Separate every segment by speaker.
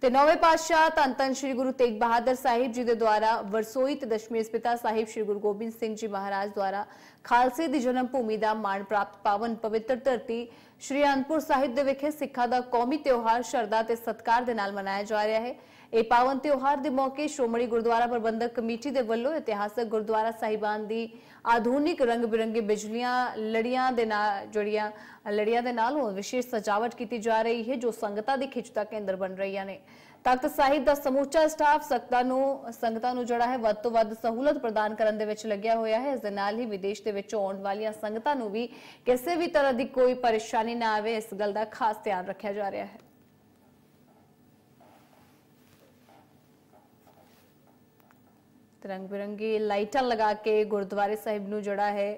Speaker 1: ਤੇ ਨੌਵੇਂ ਪਾਤਸ਼ਾਹ ਧੰਨ ਧੰਨ ਸ੍ਰੀ ਗੁਰੂ ਤੇਗ ਬਹਾਦਰ ਸਾਹਿਬ ਜੀ ਦੇ ਦੁਆਰਾ ਵਰਸੋਈ ਤੇ ਦਸ਼ਮੇਸ਼ ਪਿਤਾ ਸਾਹਿਬ ਸ੍ਰੀ ਗੁਰੂ ਗੋਬਿੰਦ ਸਿੰਘ ਜੀ ਮਹਾਰਾਜ ਦੁਆਰਾ ਖਾਲਸੇ ਦੀ ਜਨਮ ਭੂਮੀ ਦਾ ਮਾਣ ਪ੍ਰਾਪਤ ਪਾਵਨ ਪਵਿੱਤਰ ਧਰਤੀ ਸ੍ਰੀ ਅਨੰਦਪੁਰ ਸਾਹਿਬ ਦੇ ਵਿਖੇ ਸਿੱਖਾਂ ਦਾ ਕੌਮੀ ਤਿਉਹਾਰ ਸ਼ਰਧਾ ਤੇ ਸਤਕਾਰ ਦੇ ਨਾਲ ਮਨਾਇਆ ਜਾ ਰਿਹਾ ਹੈ ਇਹ ਪਾਵਨ ਤਿਉਹਾਰ ਦੇ ਮੌਕੇ ਸ਼੍ਰੋਮਣੀ ਗੁਰਦੁਆਰਾ ਪ੍ਰਬੰਧਕ ਕਮੇਟੀ ਦੇ ਵੱਲੋਂ ਇਤਿਹਾਸਕ ਗੁਰਦੁਆਰਾ ਸਾਹਿਬਾਨ ਦੀ ਆਧੁਨਿਕ ਰੰਗ ਬਿਰੰਗੇ ਬਿਜਲੀਆਂ ਲੜੀਆਂ ਦੇ ਨਾਲ ਜੁੜੀਆਂ ਲੜੀਆਂ ਦੇ ਨਾਲ ਉਹ ਵਿਸ਼ੇਸ਼ ਸਜਾਵਟ ਕੀਤੀ ਜਾ ਰਹੀ ਹੈ ਜੋ ਸੰਗਤਾਂ ਦੀ ਖਿੱਚ ਦਾ ਕੇਂਦਰ ਬਣ ਰਹੀਆਂ ਨੇ ਤਖਤ ਸਾਹਿਬ ਦਾ ਸਮੂਚਾ ਸਟਾਫ ਸੰਗਤਾਂ ਨੂੰ ਸੰਗਤਾਂ ਨੂੰ ਜਿਹੜਾ ਹੈ ਵੱਧ ਤੋਂ ਵੱਧ ਸਹੂਲਤ ਪ੍ਰਦਾਨ ਕਰਨ ਦੇ ਵਿੱਚ ਲੱਗਿਆ ਹੋਇਆ ਹੈ ਇਸ ਦੇ ਨਾਲ ਹੀ ਵਿਦੇਸ਼ ਦੇ ਵਿੱਚ ਆਉਣ ਵਾਲੀਆਂ ਸੰਗਤਾਂ ਨੂੰ ਵੀ ਕਿਸੇ ਵੀ ਤਰ੍ਹਾਂ ਦੀ ਕੋਈ ਪਰੇਸ਼ਾਨੀ ਨਾ ਆਵੇ ਇਸ ਗੱਲ ਦਾ ਖਾਸ ਧਿਆਨ ਰੱਖਿਆ ਜਾ ਰਿਹਾ ਹੈ रंग बिरंगी ਲਾਈਟਾਂ ਲਗਾ ਕੇ ਗੁਰਦੁਆਰੇ ਸਾਹਿਬ ਨੂੰ ਜੜਾ ਹੈ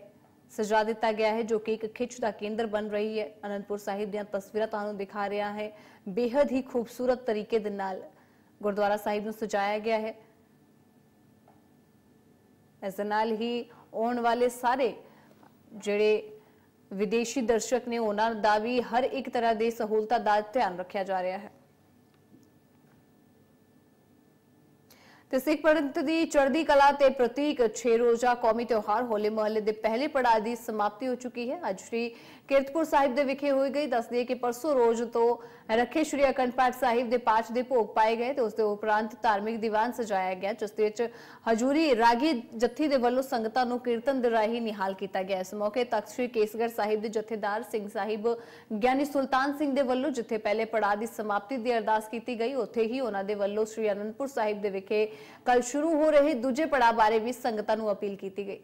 Speaker 1: ਸਜਾ ਦਿੱਤਾ ਗਿਆ ਹੈ ਜੋ ਕਿ ਇੱਕ ਖਿੱਚ ਦਾ ਕੇਂਦਰ ਬਣ ਰਹੀ ਹੈ ਅਨੰਦਪੁਰ ਸਾਹਿਬ ਦੀਆਂ ਤਸਵੀਰਾਂ ਤੁਹਾਨੂੰ ਦਿਖਾ ਰਿਹਾ ਹੈ ਬੇहद ਹੀ ਖੂਬਸੂਰਤ ਤਰੀਕੇ ਦੇ ਨਾਲ ਗੁਰਦੁਆਰਾ ਸਾਹਿਬ ਨੂੰ ਸਜਾਇਆ ਗਿਆ ਹੈ ਇਸ ਨਾਲ ਹੀ ਆਉਣ ਵਾਲੇ ਸਾਰੇ ਜਿਹੜੇ ਵਿਦੇਸ਼ੀ ਦਰਸ਼ਕ ਨੇ ਉਹਨਾਂ ਦਾ ਵੀ ਹਰ ਇੱਕ ਤਰ੍ਹਾਂ ਦੀ ਸਹੂਲਤਾਂ ਦਾ ਧਿਆਨ ਰੱਖਿਆ ਜਾ ਰਿਹਾ ਹੈ ਤੇ ਸਿੱਖ ਪੰਥ ਦੀ ਚੜ੍ਹਦੀ ਕਲਾ ਤੇ ਪ੍ਰਤੀਕ 6 ਰੋਜ਼ਾ ਕੌਮੀ ਤਿਉਹਾਰ ਹੋਲੇ ਮਹੱਲੇ ਦੇ ਪਹਿਲੇ ਪੜਾਅ ਦੀ ਸਮਾਪਤੀ ਹੋ ਚੁੱਕੀ ਹੈ ਅੱਜ ਸ੍ਰੀ ਕੀਰਤਪੁਰ ਸਾਹਿਬ ਦੇ ਵਿਖੇ ਹੋਈ ਗਈ ਦੱਸ ਦਈਏ ਕਿ ਪਰਸੋਂ ਰੋਜ਼ ਤੋਂ ਰੱਖੇ ਸ੍ਰੀ ਅਕੰਡ ਪਾਠ ਸਾਹਿਬ ਦੇ ਪਾਠ ਦੇ ਭੋਗ ਪਾਏ ਗਏ ਤੇ ਉਸ ਦੇ ਉਪਰੰਤ ਧਾਰਮਿਕ ਦੀਵਾਨ ਸਜਾਇਆ ਗਿਆ ਜਿਸ ਦੇ ਵਿੱਚ ਹਜੂਰੀ ਰਾਗੀ ਜੱਥੀ ਦੇ ਵੱਲੋਂ ਸੰਗਤਾਂ ਨੂੰ ਕੀਰਤਨ ਦੇ ਰਾਹੀਂ ਨਿਹਾਲ ਕੀਤਾ ਗਿਆ ਇਸ ਮੌਕੇ ਤਖਤ ਸ੍ਰੀ ਕੇਸਗੜ੍ਹ ਸਾਹਿਬ ਦੇ ਜਥੇਦਾਰ ਸਿੰਘ ਸਾਹਿਬ ਗਿਆਨੀ ਸੁਲਤਾਨ ਸਿੰਘ ਦੇ ਵੱਲੋਂ ਜਿੱਥੇ ਪਹਿਲੇ ਪੜਾਅ ਦੀ ਸਮਾਪਤੀ ਦੀ ਅਰਦਾਸ ਕੀਤੀ ਗਈ ਉੱਥੇ ਹੀ ਉਹਨਾਂ ਦੇ ਵੱਲੋਂ ਸ੍ਰੀ ਅਨੰਦਪੁਰ ਸਾਹਿਬ ਦੇ ਵਿਖੇ ਕੱਲ ਸ਼ੁਰੂ ਹੋ ਰਹੇ ਦੂਜੇ ਪੜਾਅ ਬਾਰੇ ਵੀ ਸੰਗਤਾਂ ਨੂੰ ਅਪੀਲ ਕੀਤੀ ਗਈ